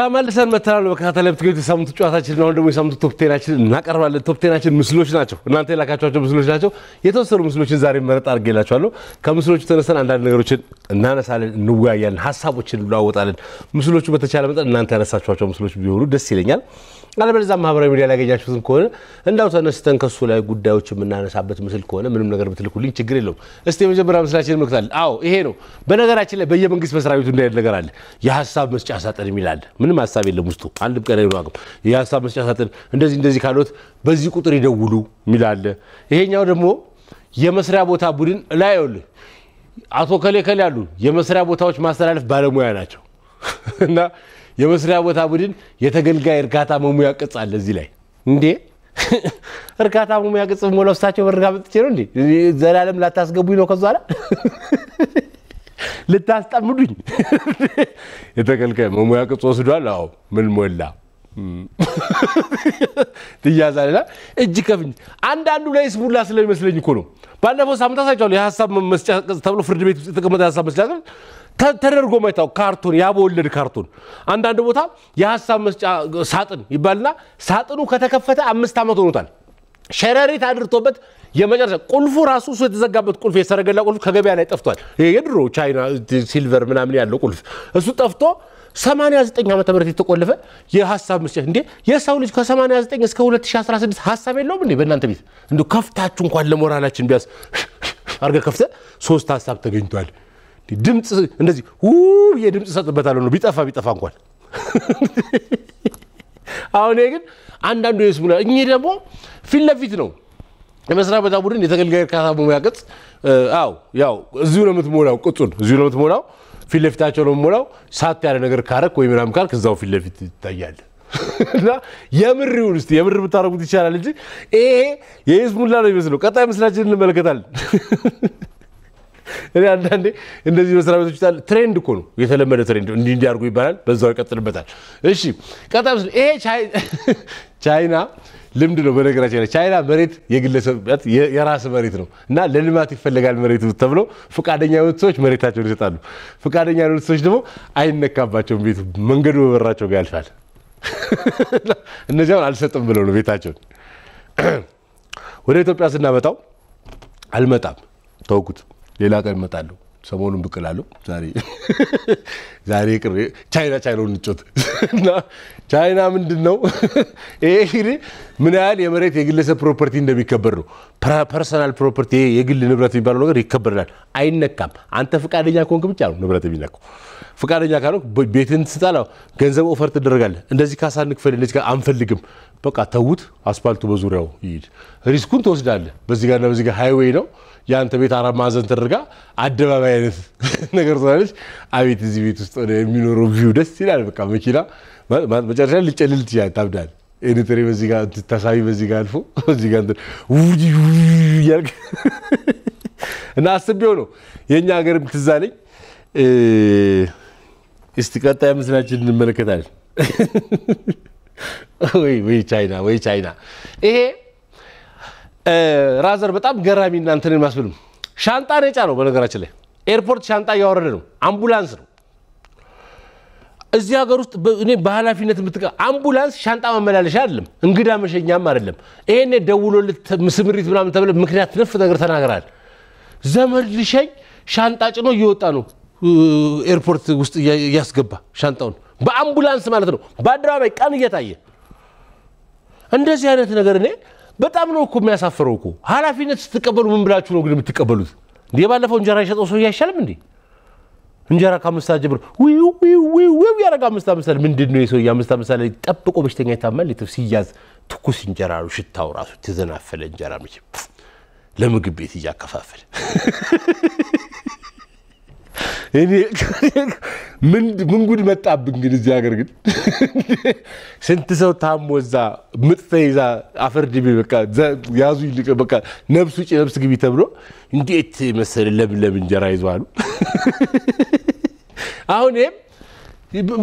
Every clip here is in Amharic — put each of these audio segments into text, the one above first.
ተመልሰን መተናል። በከታተል የምትገኙት የሳምንቱ ጨዋታችን ነው። ደግሞ የሳምንቱ ቶፕ እናቀርባለን። ቶፕ ምስሎች ናቸው። እናንተ የላካችኋቸው ምስሎች ናቸው። የተወሰኑ ምስሎችን ዛሬ መረጥ አድርጌላችኋለሁ። ከምስሎቹ ተነስተን አንዳንድ ነገሮችን እናነሳለን፣ እንወያያለን፣ ሀሳቦችን እንለዋወጣለን። ምስሎቹ በተቻለ መጠን እናንተ ያነሳችኋቸው ምስሎች ቢሆኑ ደስ ይለኛል። አለበለዚያ ማህበራዊ ሚዲያ ላይ ያገኛችሁትን ከሆነ እንዳው ተነስተን ከሱ ላይ ጉዳዮች የምናነሳበት ምስል ከሆነ ምንም ነገር ብትልኩልኝ ችግር የለውም። እስቲ የመጀመሪያ ምስላችን እንመለከታለን። አዎ ይሄ ነው። በነገራችን ላይ በየመንግስት መስሪያ ቤቱ እንዳይል ነገር አለ። የሀሳብ መስጫ ሳጥን የሚላል ምንም ሀሳብ የለም ውስጡ አንድም ቀን ነው የሀሳብ መስጫ ሳጥን እንደዚህ እንደዚህ ካሉት በዚህ ቁጥር ይደውሉ የሚላለ። ይሄኛው ደግሞ የመስሪያ ቦታ ቡድን ላይ ይኸውልህ አቶ ከሌ ከሌ ያሉ የመስሪያ ቦታዎች ማስተላለፍ ባለሙያ ናቸው እና የመስሪያ ቦታ ቡድን የተገልጋይ እርካታ መሙያ ቅጽ አለ እዚህ ላይ እንዴ እርካታ መሙያ ቅጽ ሞለብሳቸው በርጋ መጥቼ ነው እንዴ ዘላለም ላታስገቡኝ ነው ከዛ ልታስጠምዱኝ የተገልጋይ መሙያ ቅጽ ወስዷል አዎ ምን ሞላ ትያዛልና እጅ ከፍኝ አንዳንዱ ላይ ስሙላ ስለሚመስለኝ እኮ ነው ባለፈው ሳምንት አሳይቻለሁ የሀሳብ መስጫ ተብሎ ፍርድ ቤት ውስጥ የተቀመጠ ሀሳብ መስጫ ቅጽ ተደርጎ ማይታው ካርቱን ያበወለድ ካርቱን አንዳንድ ቦታ የሀሳብ መስጫ ሳጥን ይባልና ሳጥኑ ከተከፈተ አምስት ዓመት ሆኖታል። ሸረሪት አድርቶበት የመጨረሻ ቁልፉ ራሱ እሱ የተዘጋበት ቁልፍ የሰረገላ ቁልፍ ከገበያ ላይ ጠፍቷል። የድሮ ቻይና ሲልቨር ምናምን ያለው ቁልፍ እሱ ጠፍቶ 89 ዓመተ ምህረት የተቆለፈ የሀሳብ መስጫ እንዴ! የሰው ልጅ ከ89 እስከ 2016 ሀሳብ የለውም እንዴ? በእናንተ ቤት እንዲ ከፍታችሁ እንኳን ለሞራላችን ቢያስ አርገ ከፍተ ሶስት ሀሳብ ተገኝቷል። ድምፅ እንደዚህ ውብ የድምፅ እሰጥበታለሁ ነው ቢጠፋ ቢጠፋ እንኳን አሁን ግን አንዳንዱ ሙላ እኚህ ደግሞ ፊት ለፊት ነው የመስሪያ ቦታ ቡድን የተገልጋይ እርካታ ሙያ ቅጽ ው ያው እዚሁ ነው የምትሞላው፣ ቅጹን እዚሁ ነው የምትሞላው፣ ፊት ለፊታቸው ነው የምሞላው። ሳት ያለ ነገር ካረክ ወይ ምናም ካልክ እዛው ፊት ለፊት ይታያል። እና የምር ይሁን እስኪ የምር ብታረጉት ይቻላል እንጂ ይሄ የይስሙላ ነው ይመስለው። ቀጣይ ምስላችን እንመለከታለን። እኔ አንዳንዴ እንደዚህ መስሪያ ቤቶች ታለ ትሬንድ እኮ ነው የተለመደ ትሬንድ እንዲህ እንዲያርጉ ይባላል፣ በዛው ይቀጥልበታል። እሺ ቀጣም ይሄ ቻይና ልምድ ነው። በነገራችን ቻይና መሬት የግለሰብ የራስ መሬት ነው እና ለልማት ይፈለጋል መሬት ተብሎ ፍቃደኛ የሆኑት ሰዎች መሬታቸውን ይሰጣሉ። ፍቃደኛ የሆኑት ሰዎች ደግሞ አይነካባቸውም። ቤቱ መንገዱ በበራቸው ጋር ያልፋል። እነዚያውን አልሰጥም ብለው ነው ቤታቸውን። ወደ ኢትዮጵያ ስናመጣው አልመጣም ተውኩት። ሌላ ቀን እመጣለሁ። ሰሞኑን ብቅ እላለሁ። ዛሬ ዛሬ ቅር ቻይና ቻይናውን እንጮት እና ቻይና ምንድን ነው ይሄ ምን ያህል የመሬት የግለሰብ ፕሮፐርቲ እንደሚከበር ነው። ፐርሰናል ፕሮፐርቲ የግል ንብረት የሚባለው ነገር ይከበርላል፣ አይነካም። አንተ ፈቃደኛ ከሆንክ ብቻ ነው ንብረት የሚነካው። ፈቃደኛ ካልሆንክ ቤትን ትስጣላ፣ ገንዘብ ኦፈር ትደረጋለህ። እንደዚህ ካሳ እንክፈል፣ እንደዚህ አንፈልግም፣ በቃ ተዉት፣ አስፓልቱ በዙሪያው ይሂድ። ሪስኩን ትወስዳለህ። በዚህ ጋርና በዚህ ጋር ሃይዌይ ነው የአንተ ቤት አራት ማዕዘን ተደርጋ አደባባይ አይነት ነገር ትሆናለች። አቤት እዚህ ቤት ውስጥ ሆነ የሚኖረው ቪው ደስ ይላል። በቃ መኪና መጨረሻ ልጨልል ትችላል፣ ታብዳል። ኤኒትሬ በዚህ ጋር ታሳቢ በዚህ ጋር አልፎ በዚህ ጋር እያልክ እና አስቤው ነው የእኛ ሀገርም ትዝ አለኝ። እስቲ ቀጣይ ምስላችን እንመለከታለን። ወይ ወይ ቻይና ወይ ቻይና ይሄ ራዘር በጣም ገራሚ እናንተን የማስብልም ሻንጣ ነጫ ነው። በነገራችን ላይ ኤርፖርት ሻንጣ እያወረደ ነው። አምቡላንስ ነው እዚህ ሀገር ውስጥ እኔ በኃላፊነት የምትቀ አምቡላንስ ሻንጣ ማመላለሻ አይደለም፣ እንግዳ መሸኛም አይደለም። ይሄኔ ደውሎልት ስምሪት ምናምን ተብለ ምክንያት ነፍ ነገር ተናግራል። ዘመድ ልሸኝ ሻንጣ ጭኖ እየወጣ ነው ኤርፖርት ውስጥ እያስገባ ሻንጣውን በአምቡላንስ ማለት ነው። በአደባባይ ቀን እየታየ እንደዚህ አይነት ነገር እኔ በጣም ነው እኮ የሚያሳፍረው እኮ። ኃላፊነት ስትቀበሉ ምን ብላችሁ ነው ግን የምትቀበሉት? እንዲህ ባለፈው እንጀራ የሸጠው ሰው አይሻልም እንዴ? እንጀራ ከአምስት ሰዓት ጀምሮ ዊው ያደረገ አምስት አምስት ሰዓት ምንድን ነው የሰውዬ አምስት አምስት ሰዓት ላይ ጠብቆ በሽተኛ ይታመል ልትብ ሲያዝ ትኩስ እንጀራ ነው ሽታው ራሱ የተዘናፈለ እንጀራ መቼም ለምግብ ቤት እያከፋፈለ ምን ጉድ መጣብን ግን እዚህ ሀገር ግን ስንት ሰው ታሞ እዛ ምጥ ተይዛ አፈር ድሜ በቃ ያዙ ይልቅ በቃ ነብስ ውጭ ነብስ ግቢ ተብሎ እንዴት መሰለ ለምለም እንጀራ ይዞ አሉ። አሁን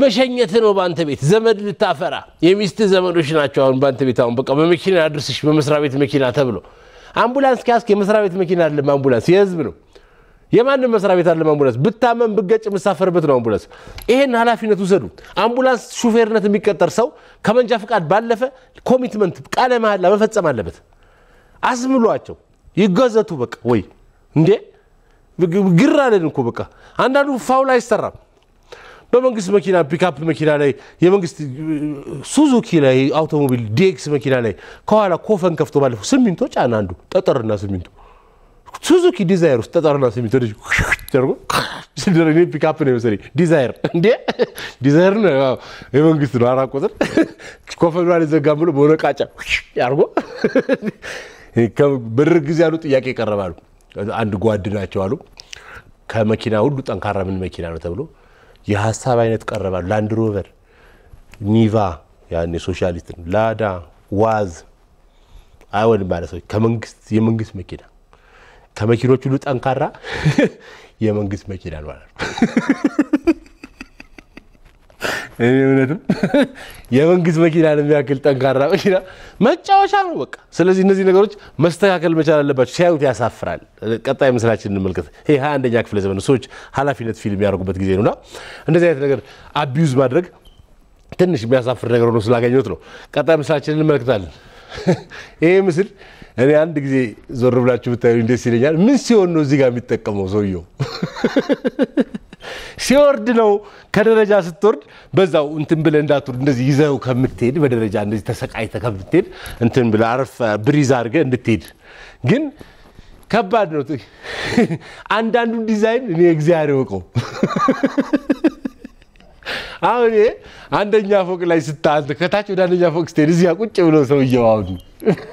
መሸኘት ነው። በአንተ ቤት ዘመድ ልታፈራ የሚስት ዘመዶች ናቸው። አሁን በአንተ ቤት አሁን በቃ በመኪና አድርስሽ በመስሪያ ቤት መኪና ተብሎ አምቡላንስ ከያዝክ የመስሪያ ቤት መኪና አይደለም፣ አምቡላንስ የህዝብ ነው። የማንም መስሪያ ቤት አለም አምቡላንስ ብታመም ብገጭ የምሳፈርበት ነው አምቡላንስ። ይሄን ኃላፊነት ውሰዱ። አምቡላንስ ሹፌርነት የሚቀጠር ሰው ከመንጃ ፍቃድ ባለፈ ኮሚትመንት ቃለ መሐላ መፈጸም አለበት። አስምሏቸው ይገዘቱ። በቃ ወይ እንዴ ግር አለን እኮ በቃ አንዳንዱ ፋውል አይሰራም። በመንግስት መኪና ፒካፕ መኪና ላይ የመንግስት ሱዙኪ ላይ አውቶሞቢል ዲኤክስ መኪና ላይ ከኋላ ኮፈን ከፍቶ ባለፈው ሲሚንቶ ጫና አንዱ ጠጠርና ሲሚንቶ ሱዙኪ ዲዛይር ውስጥ ተጣሩና ስሚ ተደጅ ተደርጎ ነው መሰለኝ። ዲዛይር እንዴ ዲዛይር የመንግስት ነው። አራት ቁጥር ኮፈኑ አልዘጋም ብሎ በሆነ ቃጫ አድርጎ ብር ጊዜ ያሉ ጥያቄ ይቀርባሉ። አንድ ጓድ ናቸው አሉ ከመኪና ሁሉ ጠንካራ ምን መኪና ነው ተብሎ የሀሳብ አይነት ቀረባሉ። ላንድ ሮቨር፣ ኒቫ ያኔ ሶሻሊስትን፣ ላዳ፣ ዋዝ አይሆንም ባለ ሰዎች ከመንግስት የመንግስት መኪና ከመኪኖች ሁሉ ጠንካራ የመንግስት መኪና ነው አላሉ። እኔ እውነትም የመንግስት መኪናን የሚያክል ጠንካራ መኪና መጫወቻ ነው በቃ። ስለዚህ እነዚህ ነገሮች መስተካከል መቻል አለባቸው። ሲያዩት ያሳፍራል። ቀጣይ ምስላችን እንመልከት። ይህ ሀያ አንደኛ ክፍለ ዘመን ሰዎች ኃላፊነት ፊልም የሚያደርጉበት ጊዜ ነውና እንደዚህ አይነት ነገር አቢዩዝ ማድረግ ትንሽ የሚያሳፍር ነገር ሆኖ ስላገኘት ነው። ቀጣይ ምስላችን እንመልከታለን። ይህ ምስል እኔ አንድ ጊዜ ዞር ብላችሁ ብታዩ ደስ ይለኛል። ምን ሲሆን ነው እዚህ ጋር የሚጠቀመው ሰውየው? ሲወርድ ነው ከደረጃ ስትወርድ በዛው እንትን ብለህ እንዳትወርድ እንደዚህ ይዘው ከምትሄድ በደረጃ እንደዚህ ተሰቃይተህ ከምትሄድ እንትን ብለህ አረፍ ብሪዝ አድርገህ እንድትሄድ ግን ከባድ ነው። አንዳንዱ ዲዛይን እኔ እግዚአብሔር ይወቀው። አሁን አንደኛ ፎቅ ላይ ስታንት ከታች ወደ አንደኛ ፎቅ ስትሄድ እዚያ ቁጭ ብሎ ሰውየው አሁን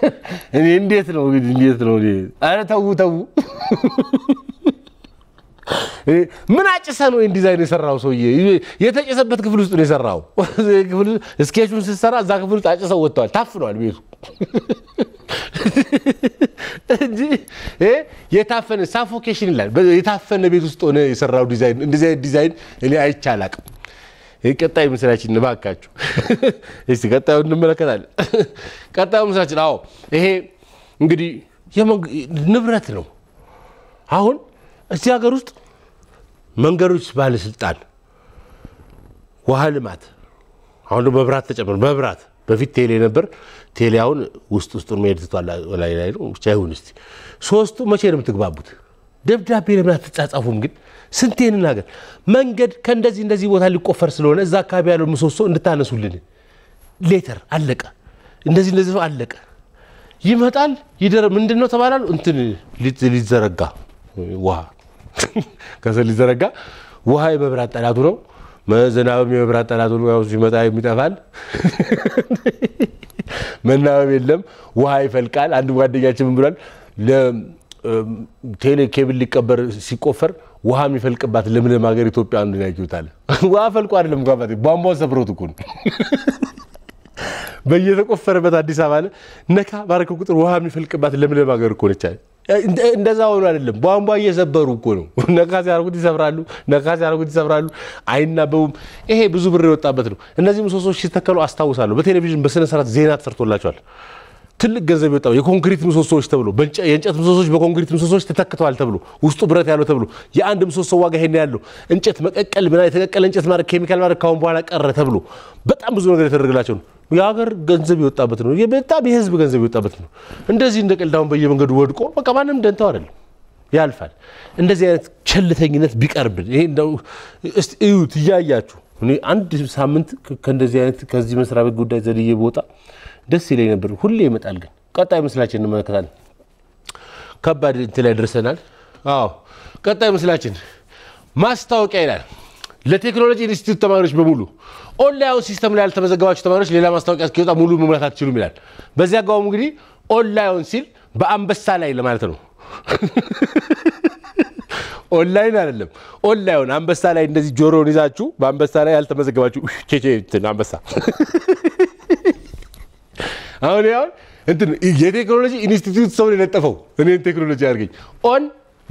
እኔ እንዴት ነው እንግዲህ እንዴት ነው እኔ ኧረ ተው ተው ምን አጭሰ ነው ይህን ዲዛይን የሰራው ሰውዬ? የተጨሰበት ክፍል ውስጥ ነው የሰራው። ስኬቹን ስትሰራ እዛ ክፍል ውስጥ አጭሰው ወጥተዋል፣ ታፍኗል ቤቱ እንጂ የታፈነ ሳፎኬሽን ይላል። የታፈነ ቤት ውስጥ ሆነ የሰራው ዲዛይን። እንደዚህ አይነት ዲዛይን እኔ አይቼ አላቅም። ቀጣይ ምስላችን እባካችሁ እስቲ ቀጣዩ እንመለከታለን። ቀጣዩ ምስላችን አዎ፣ ይሄ እንግዲህ ንብረት ነው። አሁን እዚህ ሀገር ውስጥ መንገዶች ባለስልጣን፣ ውሃ ልማት፣ አሁን መብራት ተጨምሮ መብራት በፊት ቴሌ ነበር። ቴሌ አሁን ውስጥ ውስጡን መሄድ ትቷል ላይ ላይ ነው ብቻ ይሁን እስቲ ሶስቱ መቼ ነው የምትግባቡት? ደብዳቤ ለምን አትጻጻፉም? ግን ስንቴ እንናገር፣ መንገድ ከእንደዚህ እንደዚህ ቦታ ሊቆፈር ስለሆነ እዛ አካባቢ ያለው ምሰሶ እንድታነሱልን ሌተር አለቀ፣ እንደዚህ እንደዚህ አለቀ። ይመጣል ይደረ ምንድን ነው ተባላሉ። እንትን ሊዘረጋ ውሃ ከሰል ሊዘረጋ ውሃ የመብራት ጠላቱ ነው። ዝናብም የመብራት ጠላቱ ነው። ሲመጣ የሚጠፋል መናበብ የለም ውሃ ይፈልቃል። አንድ ጓደኛችን ብሏል? ቴሌ ኬብል ሊቀበር ሲቆፈር ውሃ የሚፈልቅባት ለምለም ሀገር ኢትዮጵያ አንዱ ያዩታል። ውሃ ፈልቆ አይደለም ጓባ ቧንቧን ሰብሮት እኮ ነው። በየተቆፈረበት አዲስ አበባ ለ ነካ ባረከ ቁጥር ውሃ የሚፈልቅባት ለምለም ሀገር እኮ ነች። እንደዛ ሆኖ አይደለም ቧንቧ እየሰበሩ እኮ ነው። ነካ ሲያርጉት ይሰብራሉ፣ ነካ ሲያርጉት ይሰብራሉ። አይናበቡም። ይሄ ብዙ ብር የወጣበት ነው። እነዚህ ምሰሶች ሲተከሉ አስታውሳለሁ። በቴሌቪዥን በስነስርዓት ዜና ተሰርቶላቸዋል። ትልቅ ገንዘብ የወጣው የኮንክሪት ምሰሶዎች ተብሎ የእንጨት ምሰሶዎች በኮንክሪት ምሰሶዎች ተተክተዋል ተብሎ ውስጡ ብረት ያለው ተብሎ የአንድ ምሰሶ ዋጋ ይሄን ያለው እንጨት መቀቀል ምና የተቀቀለ እንጨት ማድረግ ኬሚካል ማድረግ ካሁን በኋላ ቀረ ተብሎ በጣም ብዙ ነገር የተደረገላቸው ነው። የሀገር ገንዘብ የወጣበት ነው። በጣም የህዝብ ገንዘብ የወጣበት ነው። እንደዚህ እንደ ቀልድ በየመንገዱ ወድቆ በቃ ማንም ደንተው አይደለም ያልፋል። እንደዚህ አይነት ቸልተኝነት ቢቀርብን ይሄ እንደው እስቲ እዩት እያያችሁ እኔ አንድ ሳምንት ከእንደዚህ አይነት ከዚህ መስሪያ ቤት ጉዳይ ዘልዬ ቦታ ደስ ይለኝ ነበር። ሁሌ ይመጣል። ግን ቀጣይ ምስላችን እንመለከታለን። ከባድ እንትን ላይ ደርሰናል። አዎ ቀጣይ ምስላችን ማስታወቂያ ይላል። ለቴክኖሎጂ ኢንስቲትዩት ተማሪዎች በሙሉ ኦንላይን ሲስተም ላይ ያልተመዘገባችሁ ተማሪዎች ሌላ ማስታወቂያ እስኪወጣ ሙሉ መሙላት አትችሉም ይላል። በዚህ አጋባሙ እንግዲህ ኦንላይን ሲል በአንበሳ ላይ ለማለት ነው። ኦንላይን አይደለም ኦንላይን አንበሳ ላይ እንደዚህ ጆሮን ይዛችሁ በአንበሳ ላይ ያልተመዘገባችሁ አንበሳ አሁን ያሁን እንትን የቴክኖሎጂ ኢንስቲትዩት ሰው የለጠፈው እኔን ቴክኖሎጂ አድርገኝ ኦን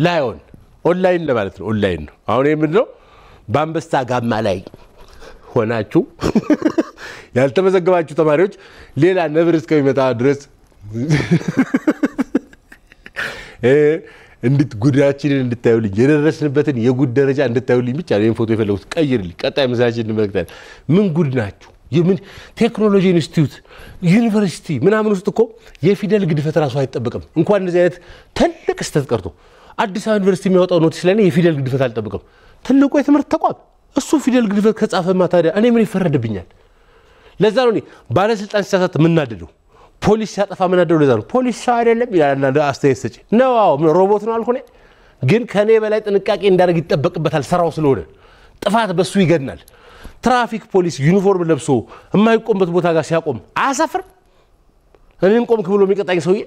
ላይን ኦንላይን ለማለት ነው። ኦንላይን ነው። አሁን ይህ ምንድነው? በአንበሳ ጋማ ላይ ሆናችሁ ያልተመዘገባችሁ ተማሪዎች ሌላ ነብር እስከሚመጣ ድረስ እንድት ጉዳችንን እንድታዩልኝ የደረስንበትን የጉድ ደረጃ እንድታዩልኝ ብቻ ነው። ይህን ፎቶ የፈለጉት ቀይርልኝ። ቀጣይ መሳችን እንመለከታለን። ምን ጉድ ናችሁ? ቴክኖሎጂ ኢንስቲትዩት ዩኒቨርሲቲ ምናምን ውስጥ እኮ የፊደል ግድፈት ራሱ አይጠበቅም። እንኳን እንደዚህ አይነት ትልቅ ስህተት ቀርቶ አዲስ አበባ ዩኒቨርሲቲ የሚያወጣው ኖቲስ ላይ የፊደል ግድፈት አልጠብቅም። ትልቁ የትምህርት ተቋም እሱ ፊደል ግድፈት ከጻፈማ ታዲያ እኔ ምን ይፈረድብኛል? ለዛ ነው ባለስልጣን ሲሳሳት የምናደደው፣ ፖሊስ ሲያጠፋ የምናደደው። ለዛ ነው ፖሊስ ሰው አይደለም ይላል አስተያየት ሰጪ ነው። ሮቦት ነው አልኩኔ፣ ግን ከእኔ በላይ ጥንቃቄ እንዳደርግ ይጠበቅበታል። ስራው ስለሆነ ጥፋት በሱ ይገድናል። ትራፊክ ፖሊስ ዩኒፎርም ለብሶ የማይቆምበት ቦታ ጋር ሲያቆም አያሳፍርም? እኔን ቆምክ ብሎ የሚቀጣኝ ሰውዬ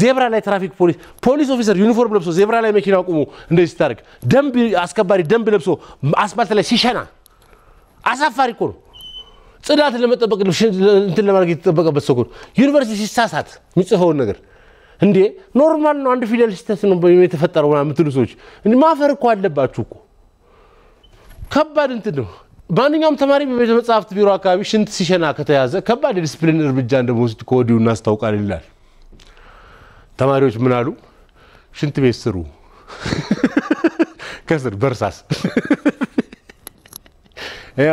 ዜብራ ላይ ትራፊክ ፖሊስ ፖሊስ ኦፊሰር ዩኒፎርም ለብሶ ዜብራ ላይ መኪና አቁሞ እንደዚህ ሲታደርግ ደንብ አስከባሪ ደንብ ለብሶ አስፓልት ላይ ሲሸና አሳፋሪ እኮ ነው። ጽዳትን ለመጠበቅ እንትን ለማድረግ የተጠበቀበት ሰው ዩኒቨርሲቲ ሲሳሳት የሚጽፈውን ነገር እንዴ ኖርማል ነው። አንድ ፊደል ስህተት ነው የተፈጠረው የምትሉ ሰዎች ማፈር እኮ አለባችሁ እኮ ከባድ እንትን ነው። ማንኛውም ተማሪ በቤተ መጽሐፍት ቢሮ አካባቢ ሽንት ሲሸና ከተያዘ ከባድ የዲስፕሊን እርምጃ እንደመወስድ ከወዲሁ እናስታውቃለን ይላል። ተማሪዎች ምን አሉ? ሽንት ቤት ስሩ ከስር በርሳስ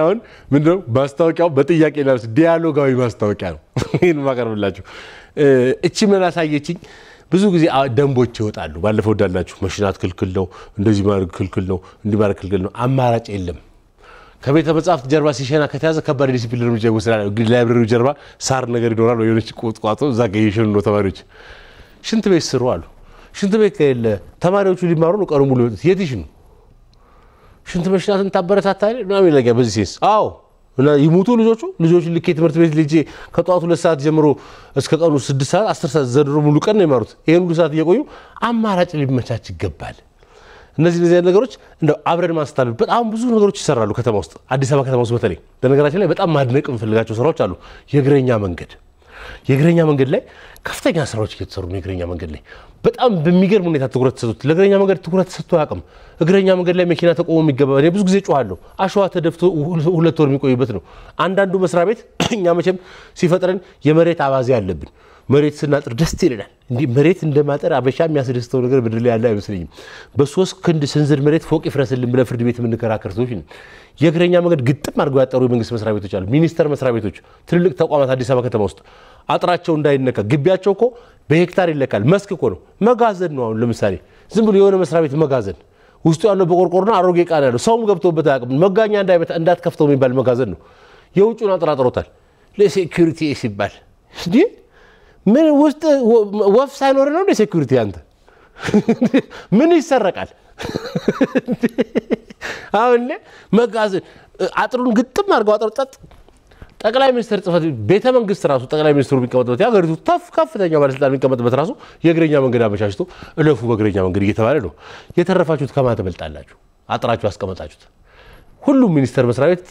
አሁን ምንድነው ማስታወቂያው? በጥያቄ ላስ ዲያሎጋዊ ማስታወቂያ ነው። ይህን ማቀርብላችሁ እቺ ምን አሳየችኝ? ብዙ ጊዜ ደንቦች ይወጣሉ። ባለፈው እንዳላችሁ መሽናት ክልክል ነው፣ እንደዚህ ማድረግ ክልክል ነው፣ እንዲህ ማድረግ ክልክል ነው፣ አማራጭ የለም። ከቤተ መጽሐፍት ጀርባ ሲሸና ከተያዘ ከባድ ዲሲፕሊን እርምጃ ይወስዳል። እንግዲህ ላይብረሪው ጀርባ ሳር ነገር ይኖራል፣ ወይ የሆነች ቁጥቋጦ እዛ ጋ እየሸኑ ነው ተማሪዎች። ሽንት ቤት ስሩ አሉ። ሽንት ቤት ከሌለ ተማሪዎቹ ሊማሩ ነው፣ ቀኑ ሙሉ የት ይሽኑ? ሽንት መሽናትን ታበረታታለህ ምናምን ይለጋ በዚህ ሴንስ አዎ ይሙቱ ልጆቹ ልጆቹ ልኬ የትምህርት ቤት ልጄ ከጠዋት ሁለት ሰዓት ጀምሮ እስከ ቀኑ ስድስት ሰዓት አስር ሰዓት ዘድሮ ሙሉ ቀን ነው የማሩት። ይህን ሁሉ ሰዓት እየቆዩ አማራጭ ሊመቻች ይገባል። እነዚህ እነዚህ ነገሮች እንደው አብረን ማስታል በጣም ብዙ ነገሮች ይሰራሉ ከተማ ውስጥ አዲስ አበባ ከተማ ውስጥ በተለይ በነገራችን ላይ በጣም ማድነቅ የምፈልጋቸው ስራዎች አሉ። የእግረኛ መንገድ የእግረኛ መንገድ ላይ ከፍተኛ ስራዎች እየተሰሩ ነው። የእግረኛ መንገድ ላይ በጣም በሚገርም ሁኔታ ትኩረት ተሰጡት። ለእግረኛ መንገድ ትኩረት ተሰጥቶ አያውቅም። እግረኛ መንገድ ላይ መኪና ተቆሞ የሚገባ እኔ ብዙ ጊዜ ጮኋለሁ። አሸዋ ተደፍቶ ሁለት ወር የሚቆይበት ነው። አንዳንዱ መስሪያ ቤት እኛ መቼም ሲፈጥረን የመሬት አባዜ አለብን መሬት ስናጥር ደስ ይለናል። እንዲህ መሬት እንደማጠር አበሻ የሚያስደስተው ነገር ምድር ላይ ያለ አይመስለኝም። በሶስት ክንድ ስንዝር መሬት ፎቅ ይፍረስልን ብለ ፍርድ ቤት የምንከራከር ሰዎች የእግረኛ መንገድ ግጥም አድርገው ያጠሩ የመንግስት መስሪያ ቤቶች አሉ። ሚኒስተር መስሪያ ቤቶች፣ ትልልቅ ተቋማት አዲስ አበባ ከተማ ውስጥ አጥራቸው እንዳይነካ ግቢያቸው እኮ በሄክታር ይለካል። መስክ እኮ ነው፣ መጋዘን ነው። አሁን ለምሳሌ ዝም ብሎ የሆነ መስሪያ ቤት መጋዘን ውስጡ ያለው በቆርቆሮና አሮጌ ቃና ያለው ሰውም ገብቶበት አያውቅም። መጋኛ እንዳትከፍተው የሚባል መጋዘን ነው። የውጭውን አጥራጥሮታል ለሴኪሪቲ ሲባል እንዲህ ምን ውስጥ ወፍ ሳይኖር ነው እንደ ሴኩሪቲ አንተ ምን ይሰረቃል? አሁን መጋዝ አጥሩን ግጥም አድርገው አጥሩ ጠጥ ጠቅላይ ሚኒስትር ጽፈት ቤተ መንግስት ራሱ ጠቅላይ ሚኒስትሩ የሚቀመጥበት የሀገሪቱ ተፍ ከፍተኛ ባለስልጣን የሚቀመጥበት ራሱ የእግረኛ መንገድ አመቻችቶ እለፉ በእግረኛ መንገድ እየተባለ ነው። የተረፋችሁት ከማን ትበልጣላችሁ? አጥራችሁ ያስቀመጣችሁት ሁሉም ሚኒስቴር መስሪያ ቤት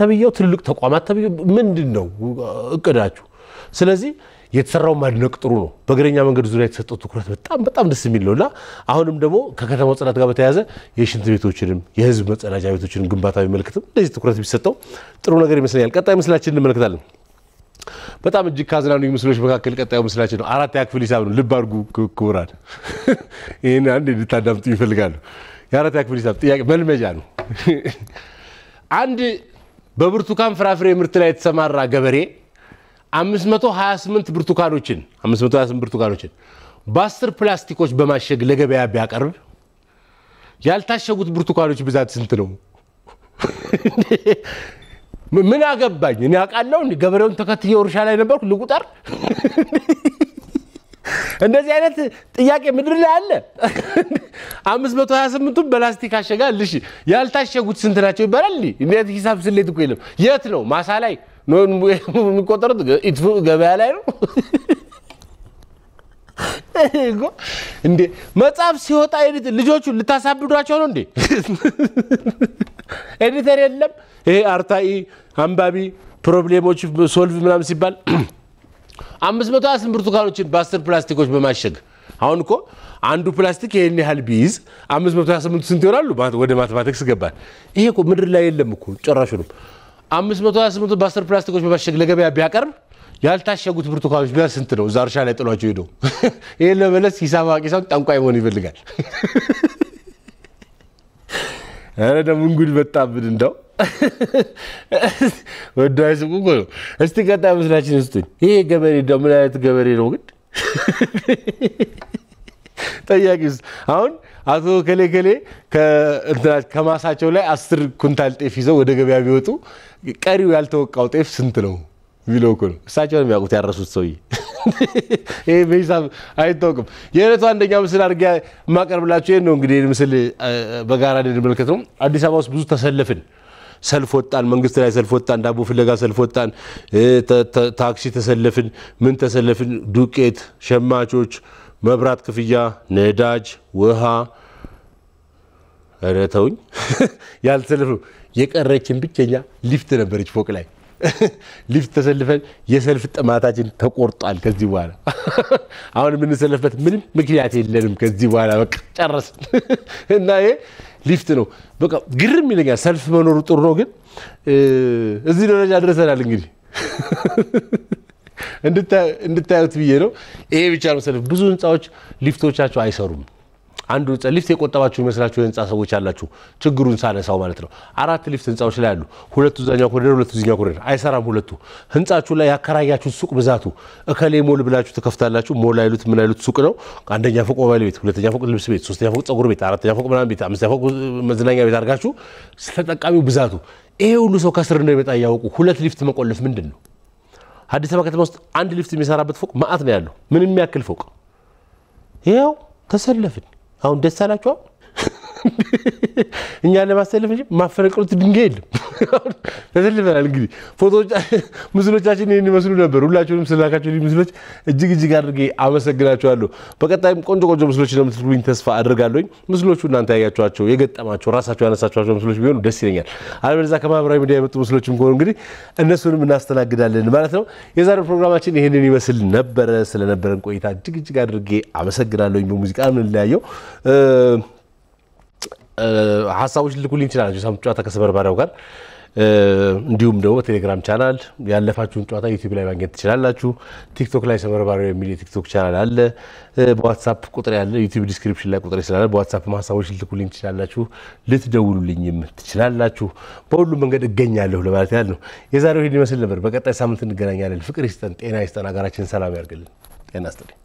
ተብየው ትልልቅ ተቋማት ተብየው ምንድን ነው እቅዳችሁ? ስለዚህ የተሰራው ማድነቅ ጥሩ ነው። በእግረኛ መንገድ ዙሪያ የተሰጠው ትኩረት በጣም በጣም ደስ የሚል ነው እና አሁንም ደግሞ ከከተማው ጽዳት ጋር በተያያዘ የሽንት ቤቶችንም የህዝብ መጸዳጃ ቤቶችንም ግንባታ ቢመለከትም እንደዚህ ትኩረት ቢሰጠው ጥሩ ነገር ይመስለኛል። ቀጣይ ምስላችን እንመለከታለን። በጣም እጅግ ካዝናኑ ምስሎች መካከል ቀጣዩ ምስላችን ነው። አራት ክፍል ሂሳብ ነው። ልብ አድርጉ ክቡራን፣ ይህን አንድ እንድታዳምጡ ይፈልጋሉ። የአራት ክፍል ሂሳብ ጥያቄ መልመጃ ነው። አንድ በብርቱካን ፍራፍሬ ምርት ላይ የተሰማራ ገበሬ 528 ብርቱካኖችን 528 ብርቱካኖችን በ10 ፕላስቲኮች በማሸግ ለገበያ ቢያቀርብ ያልታሸጉት ብርቱካኖች ብዛት ስንት ነው? ምን አገባኝ እኔ አውቃለሁ። ገበሬውን ተከትዬ እርሻ ላይ ነበርኩ ልቁጠር። እንደዚህ አይነት ጥያቄ ምድር ላይ አለ። 528ቱን በላስቲክ አሸጋል። ያልታሸጉት ስንት ናቸው ይባላል? ሂሳብ ስሌት እኮ የለም። የት ነው ማሳ ላይ ነው የሚቆጠሩት። ገበያ ላይ ነው እንዴ? መጽሐፍ ሲወጣ ኤዲት ልጆቹ ልታሳብዷቸው ነው እንዴ? ኤዲተር የለም። ይሄ አርታኢ አንባቢ ፕሮብሌሞች ሶልቭ ምናምን ሲባል አምስት መቶ አስር ብርቱካኖችን በአስር ፕላስቲኮች በማሸግ አሁን እኮ አንዱ ፕላስቲክ ይህን ያህል ቢይዝ 528 ስንት ይሆናሉ? ወደ ማትማቲክስ ገባል። ይሄ እኮ ምድር ላይ የለም እኮ ጭራሹንም አምስት መቶ ሀያ ስምንቱ በአስር ፕላስቲኮች በማሸግ ለገበያ ቢያቀርብ ያልታሸጉት ብርቱካኖች ቢያንስ ስንት ነው? እዛ እርሻ ላይ ጥሏቸው ሄዶ ይህን ለመለስ ሂሳብ አዋቂ ሳይሆን ጠንቋይ መሆን ይፈልጋል። ኧረ ደግሞ እንጉድ መጣብን እንደው ወዳይ ስቁ እኮ ነው። እስቲ ቀጣይ ምስላችን ስጡኝ። ይሄ ገበሬ እንደው ምን አይነት ገበሬ ነው ግን? ጠያቂ ውስጥ አሁን አቶ ከሌ ከሌ ከማሳቸው ላይ አስር ኩንታል ጤፍ ይዘው ወደ ገበያ ቢወጡ ቀሪው ያልተወቃው ጤፍ ስንት ነው ቢለው እኮ ነው እሳቸው ነው የሚያውቁት ያረሱት ሰውዬ። ይህ በሂሳብ አይታወቅም። የዕለቱ አንደኛ ምስል አድርጌ የማቀርብላችሁ ይህን ነው። እንግዲህ ምስል በጋራ እንመልከት ነው። አዲስ አበባ ውስጥ ብዙ ተሰለፍን። ሰልፍ ወጣን፣ መንግስት ላይ ሰልፍ ወጣን፣ ዳቦ ፍለጋ ሰልፍ ወጣን፣ ታክሲ ተሰለፍን፣ ምን ተሰለፍን፣ ዱቄት ሸማቾች መብራት ክፍያ፣ ነዳጅ፣ ውሃ ረተውኝ ተውኝ ያልተሰለፍ የቀረችን ብቸኛ ሊፍት ነበረች ፎቅ ላይ ሊፍት ተሰልፈን የሰልፍ ጥማታችን ተቆርጧል። ከዚህ በኋላ አሁን የምንሰለፍበት ምንም ምክንያት የለንም። ከዚህ በኋላ በቃ ጨረስን እና ይሄ ሊፍት ነው። በቃ ግርም ይለኛል። ሰልፍ መኖሩ ጥሩ ነው፣ ግን እዚህ ደረጃ ደርሰናል እንግዲህ እንድታዩት ብዬ ነው። ይሄ ብቻ ነው መሰለህ። ብዙ ህንፃዎች ሊፍቶቻቸው አይሰሩም። አንዱ ህንፃ ሊፍት የቆጠባችሁ ይመስላችሁ የህንፃ ሰዎች አላችሁ። ችግሩን ሳነሳው ማለት ነው። አራት ሊፍት ህንፃዎች ላይ አሉ። ሁለቱ እዛኛው ኮሪደር፣ ሁለቱ እዚኛው ኮሪደር። አይሰራም ሁለቱ። ህንፃችሁ ላይ ያከራያችሁ ሱቅ ብዛቱ እከሌ ሞል ብላችሁ ትከፍታላችሁ። ሞል አይሉት ምን አይሉት ሱቅ ነው። አንደኛ ፎቅ ሞባይል ቤት፣ ሁለተኛ ፎቅ ልብስ ቤት፣ ሶስተኛ ፎቅ ፀጉር ቤት፣ አራተኛ ፎቅ ምናምን ቤት፣ አምስተኛ ፎቅ መዝናኛ ቤት አድርጋችሁ ተጠቃሚው ብዛቱ ይሄ ሁሉ ሰው ከስር እንደሚመጣ እያወቁ ሁለት ሊፍት መቆለፍ ምንድን ነው? አዲስ አበባ ከተማ ውስጥ አንድ ሊፍት የሚሰራበት ፎቅ ማአት ነው ያለው። ምን የሚያክል ፎቅ ይኸው ተሰለፍን። አሁን ደስ አላችሁ? እኛ ለማሰለፍ እንጂ ማፈነቅሉት ድንጋይ የለም። ተሰልፈናል። እንግዲህ ፎቶዎች፣ ምስሎቻችን ይህን ይመስሉ ነበር። ሁላችሁንም ስላካችሁ ምስሎች እጅግ እጅግ አድርጌ አመሰግናችኋለሁ። በቀጣይም ቆንጆ ቆንጆ ምስሎች እንደምትልኩልኝ ተስፋ አድርጋለሁኝ። ምስሎቹ እናንተ ያያችኋቸው፣ የገጠማቸው፣ ራሳቸው ያነሳችኋቸው ምስሎች ቢሆኑ ደስ ይለኛል። አለበለዚያ ከማህበራዊ ሚዲያ የመጡ ምስሎችም ከሆኑ እንግዲህ እነሱንም እናስተናግዳለን ማለት ነው። የዛሬው ፕሮግራማችን ይህንን ይመስል ነበረ። ስለነበረን ቆይታ እጅግ እጅግ አድርጌ አመሰግናለሁኝ። በሙዚቃ ነው ሀሳቦች ልኩልኝ ይችላላችሁ። ሳምንት ጨዋታ ከሰበርባሪያው ጋር እንዲሁም ደግሞ ቴሌግራም ቻናል ያለፋችሁን ጨዋታ ዩቲዩብ ላይ ማግኘት ትችላላችሁ። ቲክቶክ ላይ ሰመርባሪያው የሚል የቲክቶክ ቻናል አለ። በዋትሳፕ ቁጥር ያለ ዩቲዩብ ዲስክሪፕሽን ላይ ቁጥር ስላለ በዋትሳፕ ሀሳቦች ልትልኩልኝ ትችላላችሁ፣ ልትደውሉልኝም ትችላላችሁ። በሁሉም መንገድ እገኛለሁ ለማለት ያህል ነው። የዛሬው ይህን ይመስል ነበር። በቀጣይ ሳምንት እንገናኛለን። ፍቅር ይስጠን፣ ጤና ይስጠን፣ ሀገራችን ሰላም ያርግልን። ጤና ይስጥልኝ።